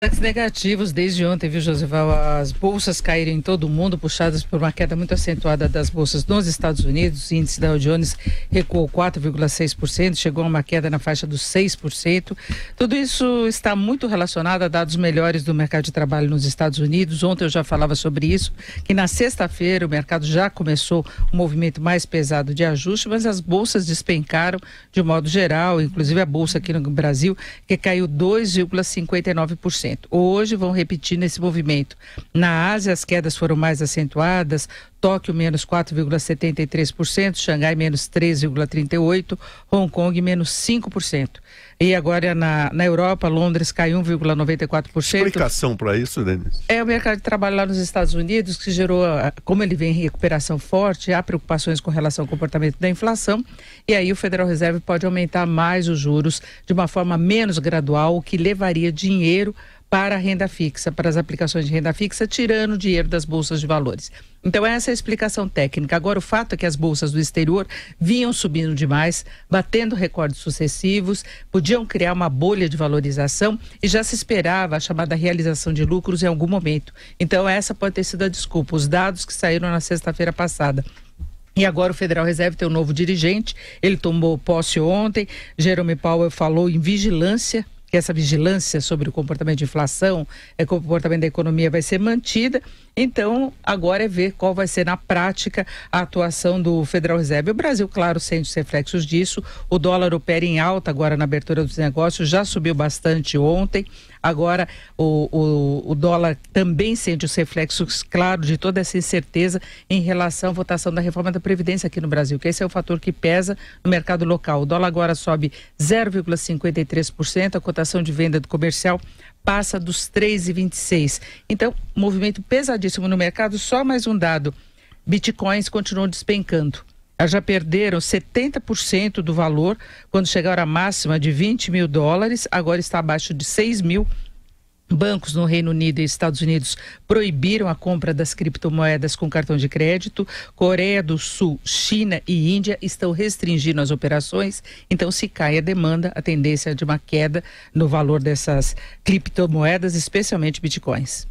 Destaques negativos desde ontem, viu, Josival? As bolsas caíram em todo o mundo, puxadas por uma queda muito acentuada das bolsas nos Estados Unidos. O índice Dow Jones recuou 4,6%, chegou a uma queda na faixa dos 6%. Tudo isso está muito relacionado a dados melhores do mercado de trabalho nos Estados Unidos. Ontem eu já falava sobre isso, que na sexta-feira o mercado já começou um movimento mais pesado de ajuste, mas as bolsas despencaram de modo geral, inclusive a bolsa aqui no Brasil, que caiu 2,59%. Hoje vão repetir nesse movimento. Na Ásia, as quedas foram mais acentuadas. Tóquio, menos 4,73%, Xangai, menos 3,38%, Hong Kong, menos 5%. E agora na, na Europa, Londres cai 1,94%. Explicação para isso, Denise? É o mercado de trabalho lá nos Estados Unidos, que gerou, ah, como ele vem em recuperação forte, há preocupações com relação ao comportamento da inflação, e aí o Federal Reserve pode aumentar mais os juros de uma forma menos gradual, o que levaria dinheiro para a renda fixa, para as aplicações de renda fixa, tirando o dinheiro das bolsas de valores. Então, essa é a explicação técnica. Agora, o fato é que as bolsas do exterior vinham subindo demais, batendo recordes sucessivos, podiam criar uma bolha de valorização e já se esperava a chamada realização de lucros em algum momento. Então, essa pode ter sido a desculpa. Os dados que saíram na sexta-feira passada e agora o Federal Reserve tem um novo dirigente, ele tomou posse ontem. Jerome Powell falou em vigilância que essa vigilância sobre o comportamento de inflação, é o comportamento da economia vai ser mantida. Então, agora é ver qual vai ser na prática a atuação do Federal Reserve. O Brasil, claro, sente os reflexos disso. O dólar opera em alta agora na abertura dos negócios, já subiu bastante ontem. Agora, o, o, o dólar também sente os reflexos, claro, de toda essa incerteza em relação à votação da reforma da Previdência aqui no Brasil, que esse é o fator que pesa no mercado local. O dólar agora sobe 0,53%, a cotação cotação de venda do comercial passa dos 3,26. Então, movimento pesadíssimo no mercado. Só mais um dado: bitcoins continuam despencando. já perderam 70% do valor quando chegaram à máxima de 20 mil dólares, agora está abaixo de 6 mil dólares Bancos no Reino Unido e Estados Unidos proibiram a compra das criptomoedas com cartão de crédito. Coreia do Sul, China e Índia estão restringindo as operações. Então, se cai a demanda, a tendência é de uma queda no valor dessas criptomoedas, especialmente bitcoins.